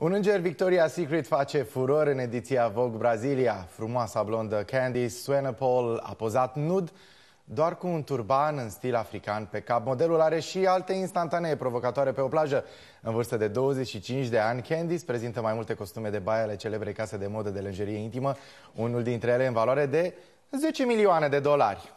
Un înger Victoria's Secret face furor în ediția Vogue Brazilia. Frumoasa blondă Candice Swanepoel a pozat nud doar cu un turban în stil african pe cap. Modelul are și alte instantanee provocatoare pe o plajă. În vârstă de 25 de ani, Candice prezintă mai multe costume de baie ale celebrei case de modă de lingerie intimă, unul dintre ele în valoare de 10 milioane de dolari.